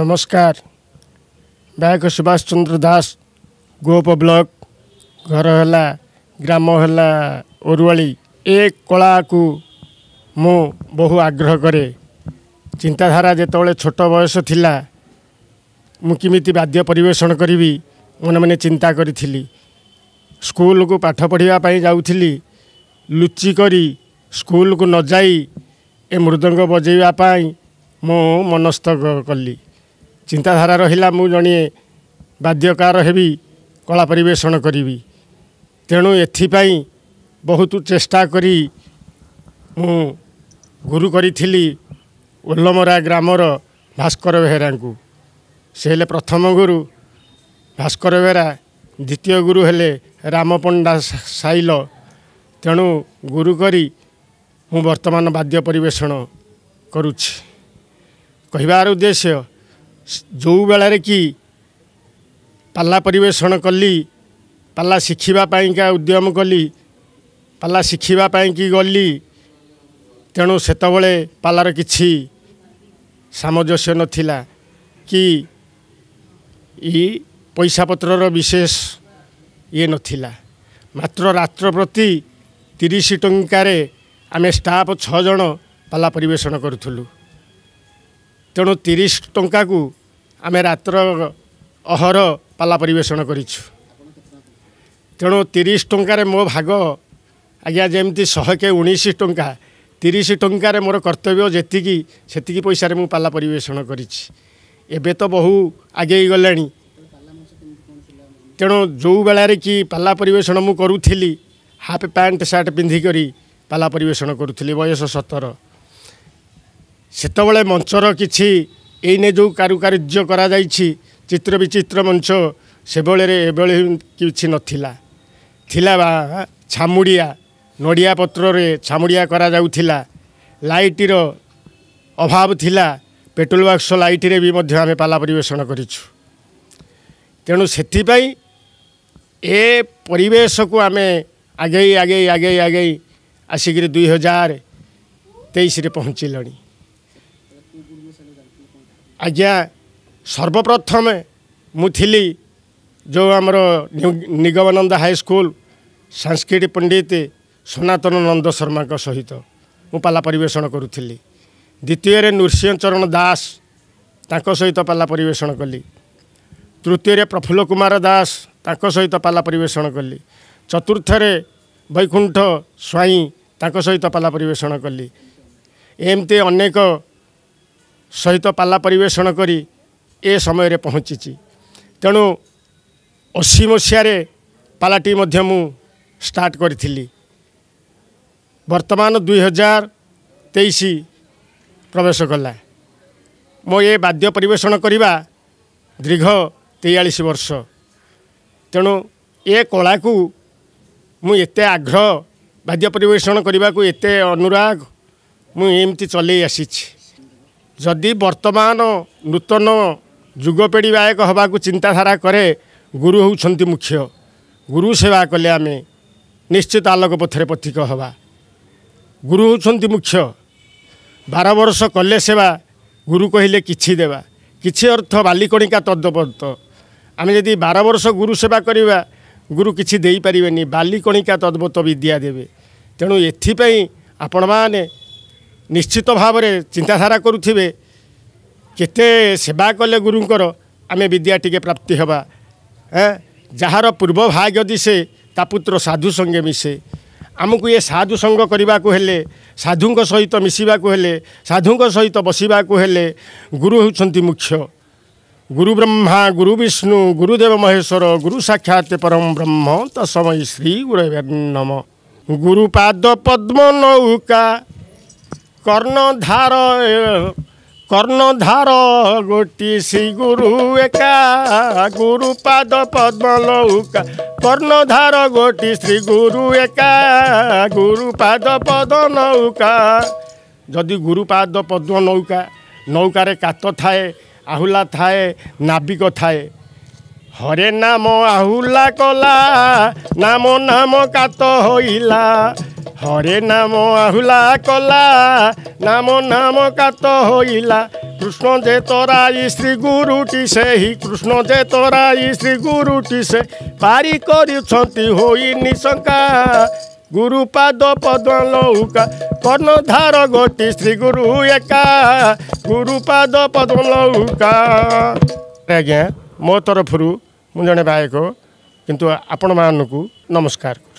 ନମସ୍କାର ବାୟକ ସୁଭାଷ ଚନ୍ଦ୍ର ଦାସ ଗୋପ ବ୍ଲକ ଘର ହେଲା ଗ୍ରାମ ହେଲା ଓରୁଆଳି ଏ କଳାକୁ ମୁଁ ବହୁ ଆଗ୍ରହ କରେ ଚିନ୍ତାଧାରା ଯେତେବେଳେ ଛୋଟ ବୟସ ଥିଲା ମୁଁ କେମିତି ବାଦ୍ୟ ପରିବେଷଣ କରିବି ମନେ ମନେ ଚିନ୍ତା କରିଥିଲି ସ୍କୁଲକୁ ପାଠ ପଢ଼ିବା ପାଇଁ ଯାଉଥିଲି ଲୁଚି କରି ସ୍କୁଲକୁ ନଯାଇ ଏ ମୃଦଙ୍ଗ ବଜେଇବା ପାଇଁ ମୁଁ ମନସ୍ଥ କଲି ଚିନ୍ତାଧାରା ରହିଲା ମୁଁ ଜଣେ ବାଦ୍ୟକାର ହେବି କଳା ପରିବେଷଣ କରିବି ତେଣୁ ଏଥିପାଇଁ ବହୁତ ଚେଷ୍ଟା କରି ମୁଁ ଗୁରୁ କରିଥିଲି ଓଲମରା ଗ୍ରାମର ଭାସ୍କର ବେହେରାଙ୍କୁ ସେ ହେଲେ ପ୍ରଥମ ଗୁରୁ ଭାସ୍କର ବେହେରା ଦ୍ୱିତୀୟ ଗୁରୁ ହେଲେ ରାମ ପଣ୍ଡା ସାଇଲ ତେଣୁ ଗୁରୁ କରି ମୁଁ ବର୍ତ୍ତମାନ ବାଦ୍ୟ ପରିବେଷଣ କରୁଛି କହିବାର ଉଦ୍ଦେଶ୍ୟ ଯେଉଁ ବେଳାରେ କି ପାଲା ପରିବେଷଣ କଲି ପାଲା ଶିଖିବା ପାଇଁକା ଉଦ୍ୟମ କଲି ପାଲା ଶିଖିବା ପାଇଁକି ଗଲି ତେଣୁ ସେତେବେଳେ ପାଲାର କିଛି ସାମଞ୍ଜସ୍ୟ ନଥିଲା କି ଇ ପଇସାପତ୍ରର ବିଶେଷ ଇଏ ନଥିଲା ମାତ୍ର ରାତ୍ର ପ୍ରତି ତିରିଶ ଟଙ୍କାରେ ଆମେ ଷ୍ଟାଫ୍ ଛଅ ଜଣ ପାଲା ପରିବେଷଣ କରୁଥିଲୁ ତେଣୁ ତିରିଶ ଟଙ୍କାକୁ ଆମେ ରାତ୍ର ଅହର ପାଲା ପରିବେଷଣ କରିଛୁ ତେଣୁ ତିରିଶ ଟଙ୍କାରେ ମୋ ଭାଗ ଆଜ୍ଞା ଯେମିତି ଶହେକେ ଉଣେଇଶ ଟଙ୍କା ତିରିଶ ଟଙ୍କାରେ ମୋର କର୍ତ୍ତବ୍ୟ ଯେତିକି ସେତିକି ପଇସାରେ ମୁଁ ପାଲା ପରିବେଷଣ କରିଛି ଏବେ ତ ବହୁ ଆଗେଇ ଗଲେଣି ତେଣୁ ଯେଉଁବେଳାରେ କି ପାଲା ପରିବେଷଣ ମୁଁ କରୁଥିଲି ହାଫ୍ ପ୍ୟାଣ୍ଟ ସାର୍ଟ ପିନ୍ଧିକରି ପାଲା ପରିବେଷଣ କରୁଥିଲି ବୟସ ସତର ସେତେବେଳେ ମଞ୍ଚର କିଛି ଏଇନେ ଯେଉଁ କାରୁକାର୍ଯ୍ୟ କରାଯାଇଛି ଚିତ୍ର ବିଚିତ୍ର ମଞ୍ଚ ସେଭଳିରେ ଏଭଳି କିଛି ନଥିଲା ଥିଲା ବା ଛାମୁଡ଼ିଆ ନଡ଼ିଆ ପତ୍ରରେ ଛାମୁଡ଼ିଆ କରାଯାଉଥିଲା ଲାଇଟ୍ର ଅଭାବ ଥିଲା ପେଟ୍ରୋଲ ବାକ୍ସ ଲାଇଟ୍ରେ ବି ମଧ୍ୟ ଆମେ ପାଲା ପରିବେଷଣ କରିଛୁ ତେଣୁ ସେଥିପାଇଁ ଏ ପରିବେଶକୁ ଆମେ ଆଗେଇ ଆଗେଇ ଆଗେଇ ଆଗେଇ ଆସିକିରି ଦୁଇ ହଜାର ତେଇଶରେ ପହଞ୍ଚିଲଣି ଆଜ୍ଞା ସର୍ବପ୍ରଥମେ ମୁଁ ଥିଲି ଯେଉଁ ଆମର ନିଗମାନନ୍ଦ ହାଇସ୍କୁଲ ସାଂସ୍କୃତି ପଣ୍ଡିତ ସନାତନ ନନ୍ଦ ଶର୍ମାଙ୍କ ସହିତ ମୁଁ ପାଲା ପରିବେଷଣ କରୁଥିଲି ଦ୍ୱିତୀୟରେ ନୃସିଂହ ଚରଣ ଦାସ ତାଙ୍କ ସହିତ ପାଲା ପରିବେଷଣ କଲି ତୃତୀୟରେ ପ୍ରଫୁଲ୍ଲ କୁମାର ଦାସ ତାଙ୍କ ସହିତ ପାଲା ପରିବେଷଣ କଲି ଚତୁର୍ଥରେ ବୈକୁଣ୍ଠ ସ୍ୱାଇଁ ତାଙ୍କ ସହିତ ପାଲା ପରିବେଷଣ କଲି ଏମିତି ଅନେକ ସହିତ ପାଲା ପରିବେଷଣ କରି ଏ ସମୟରେ ପହଞ୍ଚିଛି ତେଣୁ ଅଶୀ ମସିହାରେ ପାଲାଟି ମଧ୍ୟ ମୁଁ ଷ୍ଟାର୍ଟ କରିଥିଲି ବର୍ତ୍ତମାନ ଦୁଇହଜାର ତେଇଶ ପ୍ରବେଶ କଲା ମୋ ଏ ବାଦ୍ୟ ପରିବେଷଣ କରିବା ଦୀର୍ଘ ତେୟାଳିଶ ବର୍ଷ ତେଣୁ ଏ କଳାକୁ ମୁଁ ଏତେ ଆଗ୍ରହ ବାଦ୍ୟ ପରିବେଷଣ କରିବାକୁ ଏତେ ଅନୁରାଗ ମୁଁ ଏମିତି ଚଲେଇ ଆସିଛି ଯଦି ବର୍ତ୍ତମାନ ନୂତନ ଯୁଗପିଢ଼ି ବାୟକ ହେବାକୁ ଚିନ୍ତାଧାରା କରେ ଗୁରୁ ହେଉଛନ୍ତି ମୁଖ୍ୟ ଗୁରୁ ସେବା କଲେ ଆମେ ନିଶ୍ଚିତ ଆଲୋକ ପଥରେ ପଥିକ ହେବା ଗୁରୁ ହେଉଛନ୍ତି ମୁଖ୍ୟ ବାର ବର୍ଷ କଲେ ସେବା ଗୁରୁ କହିଲେ କିଛି ଦେବା କିଛି ଅର୍ଥ ବାଲିକଣିକା ତଦ୍ୱପର୍ତ୍ତ ଆମେ ଯଦି ବାର ବର୍ଷ ଗୁରୁ ସେବା କରିବା ଗୁରୁ କିଛି ଦେଇପାରିବେନି ବାଲିକଣିକା ତଦ୍ବତ ବିଦ୍ୟା ଦେବେ ତେଣୁ ଏଥିପାଇଁ ଆପଣମାନେ ନିଶ୍ଚିତ ଭାବରେ ଚିନ୍ତାଧାରା କରୁଥିବେ କେତେ ସେବା କଲେ ଗୁରୁଙ୍କର ଆମେ ବିଦ୍ୟା ଟିକେ ପ୍ରାପ୍ତି ହେବା ଯାହାର ପୂର୍ବ ଭାଗ ଦିଶେ ତା ପୁତ୍ର ସାଧୁ ସଙ୍ଗେ ମିଶେ ଆମକୁ ଏ ସାଧୁ ସଙ୍ଗ କରିବାକୁ ହେଲେ ସାଧୁଙ୍କ ସହିତ ମିଶିବାକୁ ହେଲେ ସାଧୁଙ୍କ ସହିତ ବସିବାକୁ ହେଲେ ଗୁରୁ ହେଉଛନ୍ତି ମୁଖ୍ୟ ଗୁରୁ ବ୍ରହ୍ମା ଗୁରୁ ବିଷ୍ଣୁ ଗୁରୁଦେବ ମହେଶ୍ୱର ଗୁରୁ ସାକ୍ଷାତ ପରମ ବ୍ରହ୍ମ ତ ସମୟ ଶ୍ରୀ ଗୁରୁ ନମ ପଦ୍ମ ନୌକା কৰ্ণধাৰ কৰ্ণধাৰ গোটি শ্ৰীগুৰু একা গুৰুপাদ পদ্মলৌকা কৰ্ণধাৰ গোটি শ্ৰীগুৰু একা গুৰুপাদ পদ নৌকা যদি গুৰুপাদ পদ্ম নৌকা নৌকাৰে কাত থাকে আহুলা থাকে নাবিক থাকে হৰে নাম আহুলা কলা নাম নাম কাত হইলা ହରେ ନାମ ଆହୁଲା କଲା ନାମ ନାମ କାତ ହୋଇଲା କୃଷ୍ଣ ଯେ ତରାଇ ଶ୍ରୀ ଗୁରୁଟି ସେହି କୃଷ୍ଣ ଯେ ତରାଇ ଶ୍ରୀ ଗୁରୁଟି ସେ ପାରି କରିଛନ୍ତି ହୋଇ ନିଶଙ୍କା ପାଦ ପଦ ଲଉକା କର୍ଣ୍ଣଧାର ଗୋଟି ଶ୍ରୀ ଗୁରୁ ଏକା ଗୁରୁପାଦ ପଦ ଲଉକା ଆଜ୍ଞା ମୋ ତରଫରୁ ମୁଁ ଜଣେ ବାୟକ କିନ୍ତୁ ଆପଣମାନଙ୍କୁ ନମସ୍କାର